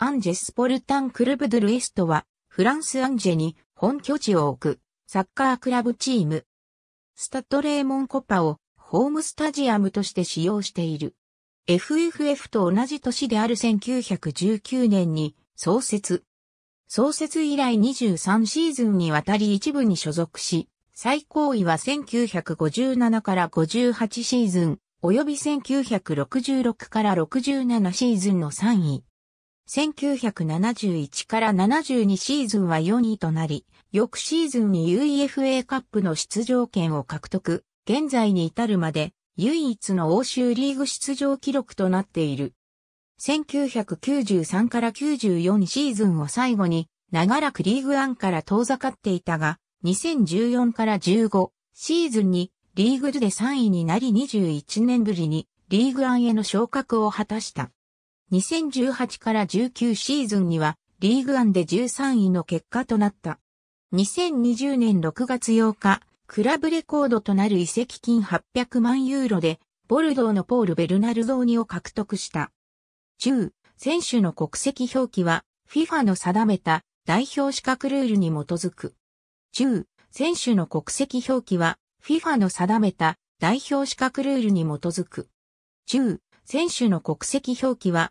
アンジェスポルタンクルブドゥルエストは、フランスアンジェに本拠地を置くサッカークラブチーム。スタッドレーモンコパをホームスタジアムとして使用している。FFF と同じ年である1919年に創設。創設以来23シーズンにわたり一部に所属し、最高位は1957から58シーズン、及び1966から67シーズンの3位。1971から72シーズンは4位となり、翌シーズンに UEFA カップの出場権を獲得、現在に至るまで唯一の欧州リーグ出場記録となっている。1993から94シーズンを最後に、長らくリーグアンから遠ざかっていたが、2014から15シーズンにリーグで3位になり21年ぶりにリーグアンへの昇格を果たした。2018から19シーズンにはリーグンで13位の結果となった。2020年6月8日、クラブレコードとなる遺跡金800万ユーロで、ボルドーのポール・ベルナルドーニを獲得した。中、選手の国籍表記は、FIFA の定めた代表資格ルールに基づく。中、選手の国籍表記は、FIFA の定めた代表資格ルールに基づく。中、選手の国籍表記は、